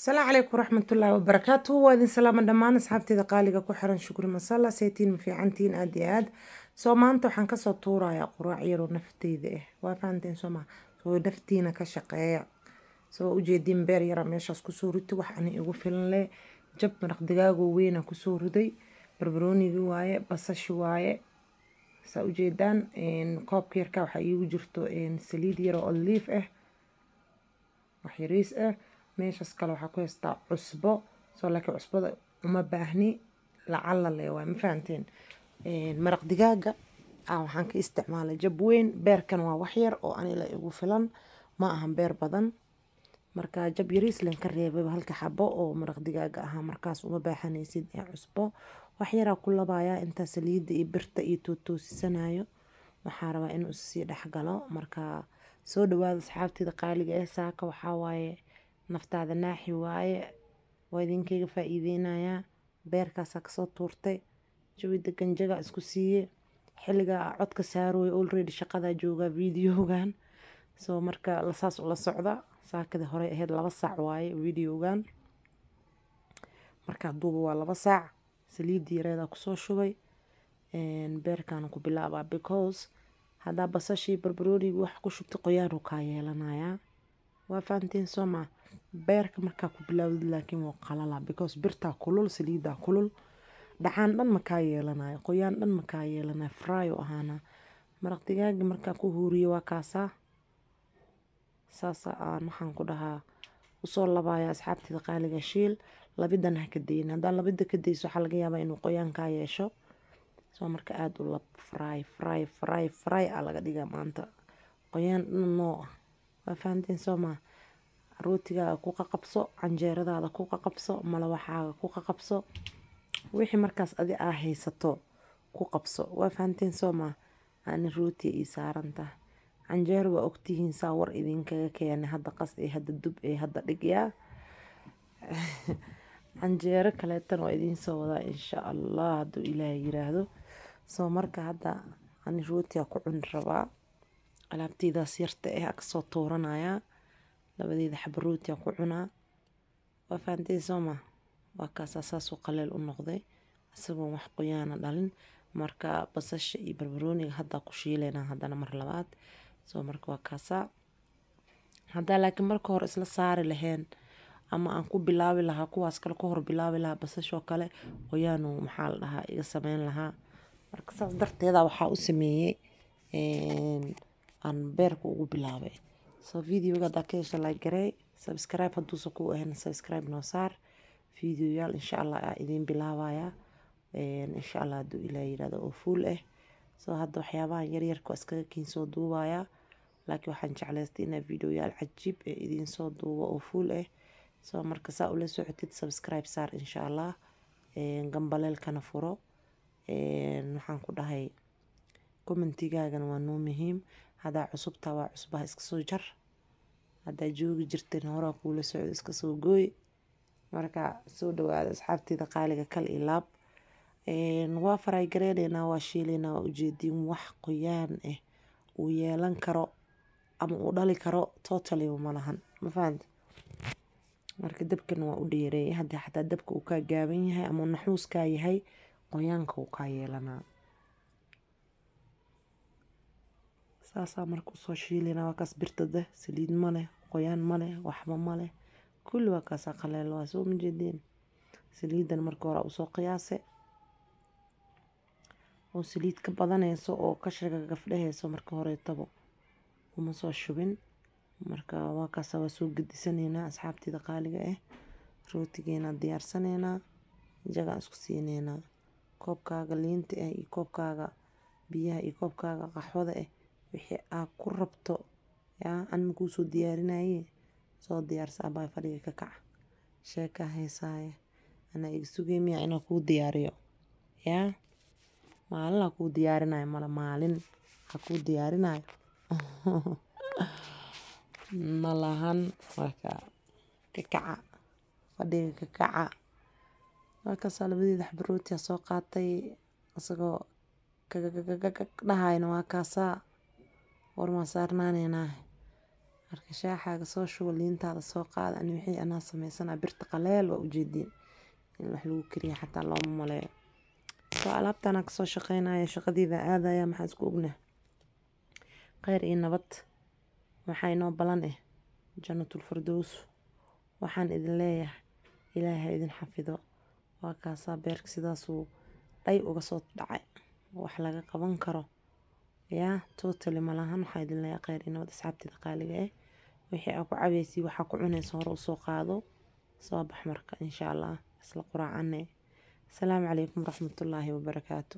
asalaamu calaykum waraxmatullaahi wabarakaatu waa idin salaaman dhammaan asxaabteeda qaaliga ku xiran shukri masalla saytiin mafiicantiin aad iyo aad soo maanta waxaan kasoo tuurayaa quraac yaroo nafteyda ah eh. waa fahanteen sooma soo naftiina ka shaqeeya soo ujeediin beer yara meeshaas kusoo rito wax ani igu filan leh jab maraq digaagoo weynaa kusoo riday barbaroonigii waaye basashi waaye saa ujeedaan koobka yarka waxaa iigu jirto saliid yaroo oliif ah eh. wax yariis ah meeshaas kale waxaa ku haystaa cusbo soo laakiin cusbada uma baahni lacala le waay ma fahanteen maraq digaaga ah, waxaan ka isticmaalay jab weyn beerkan waa waxyar oo anila igu filan ma ahan beer badan marka jab yariislan ka reebaba halka xabo oo maraq digaaga ahaa markaas uma baahanaysid ee cusbo waxyaraa ku labayaa intaa saliidda iyo birta iyo tootoosisanayo waxaa rabaa inuu issii dhexgalo marka soo dhawaada asxaabteeda qaaliga ee saaka waxaa waaye naftaada naaxi waaye waa idinkayga faaiideynayaa beerkaasaa kasoo tuurtay jawi degan jagaa isku siiye xilligaa codka saarooy olready shaqadaa joogaa videogan soo marka lasaas ula socda saakadii horey ahayd laba saac waaye videogan marka haduuba waa laba saac saliidii yareedaa kusoo shubay beerkaana ku bilaabaa because haddaa basashii barbarooniga wax ku shubta qoyaanu kaa yeelanayaa waa fahantiin soomaa beerka markaa ku bilaawid laakiin waa qalala because birtaa kulul saliidaa kulul dhacaan dhan makaa yeelanayo qoyaan dhan makaa yeelanayo fryo ahaanaa maraq digaagi markaa ku huuriye waa kaasaa saasa aan waxaan ku dhahaa usoo labaaya asxaabteeda qaaliga shiil labidan ha ka dayin haddaan labida ka dayso waxaa laga yaabaa inuu qoyaan yeesho soo marka aada u lab fry fry fry fry aa laga dhigaa maanta qoyaan dhan noo ah waa fahantiin rootigaaga ku qaqabso canjeeradaada ku qaqabso malawaxaaga ku qaqabso wixii markaas adi aa haysato ku qabso waa fahantiin soomaa aani rootiga ii saaranta canjeer waa ogtihiin saa war idinkaga keena hadda qas ee hadda dub ee hadda dhigyaa canjeero kaleetan waa idiinsoo wadaa insha allah hadduu ilaahay yiraahdo soo marka hadda ani rootiga ku cuni rabaa alaabteydaas yarta eh akasoo tuuranayaa labadeeda xabarootiyaa ku cunaa waa fahanteen sooma waa kaasaa saasuu qaleel u noqday isagoon wax qoyaana dhalin marka basasha iyo barbarooniga haddaa ku shiileynaa haddana mar labaad soo marka waa kaasaa haddaa laakiin marka hore isla saari laheen ama aan ku bilaabi lahaa kuwaas kale ku hor bilaabi lahaa basashoo kale qoyaanu maxaa la dhahaa iga sameyn lahaa marka saas darteeda waxaa u sameeyey aan beerka ugu bilaabay so videoga haddaa ka hesha like garee subscribe hadduusan ku ahayn subscribe noo saar videoyaal insha allah aa idiin bilaabayaa insha allah hadduu ilaa yidhahdo oo fuul ah eh. soo hadda waxyaabahan yaryarka iskaga kiinsoo duubayaa laakiin waxaan jeclaystay inaa videoyaal cajiib ee idiinsoo duubo oo fuul ah eh. soo marka saa ula socotid subscribe saar insha allah gambaleelkana furo waxaan ku dhahay commentigaagana waa noo muhiim hadaa cusubta waa cusbaha iskasoo jar hadaa joogi jirtan horaa kuula socdo iskasoo gooy marka soo dhawaada asxaabteeda qaaliga kal i laab waa faraygareyneynaa waa shiileynaa waa ujeediin wax qoyaan ah uu yeelan karo ama uu dhali karo totaliba malahan ma marka dabkan waa u dheereeyay haddii xataa dabka uu kaa gaaban yahay ama naxuuskaa yahay qoyaanka uu kaa yeelanaa saasaa marka usoo shiilina waa kaas birta deh saliid maleh qoyaan maleh waxba maleh kulli waa kaasaa qaleel waa soo majeedeen saliidan marka hore usoo qiyaase oo saliid ka badanayso oo kashriga gafdhaheyso marka horeetaba uma soo shubin marka waa kaasa waa soo gedisaneynaa asxaabteeda qaaliga ah rootigeena diyaarsaneynaa jagaa isku siineynaa koobkaaga liinta eh iyo koobkaaga biyaha iyo koobkaaga qaxwada ah wixii aa ku rabto yaa anma kuusoo diyaarinaye soo diyaarsaa baa fadhiga ka kaca sheekaa heesaaye anaa iga sugay miyaa inaa kuu diyaariyo yaa maalin aa kuu diyaarinayo mala maalin aa kuu diyaarinayo malahan marka ka kaca fadhiga ka kaca markaasaa labadeeda xabbarooti aa soo qaatay isagoo dhahayna waa kaasaa hormaan saarnaaneenaah marka shaaxaaga soo shuba liintaada soo qaada ani wixii anaa sameysanaa birta qaleel waa ujeediin in wax lagu kariya xataa looma maleeyo soo alaabtanaa kasoo shaqeynaya shaqadiida aadaya maxaa isku ognah kheyr iyo nabad waxaa inoo balan eh jannatul fardows waxaan idin leeyahay ilaaha idin xafido waa kaasaa beerka sidaasuu dhay uga soo dhacay wax laga qaban karo yaa totally malahan waxaa idin laga qeyray nabad asxaabtida qaaliga ah eh. wixii aa ku cabeysay waxaa ku cunaysa hore usoo qaado soo bax marka insha allah isla quraacane eh. asalaamu calaykum waraxmatullaahi wabarakaatu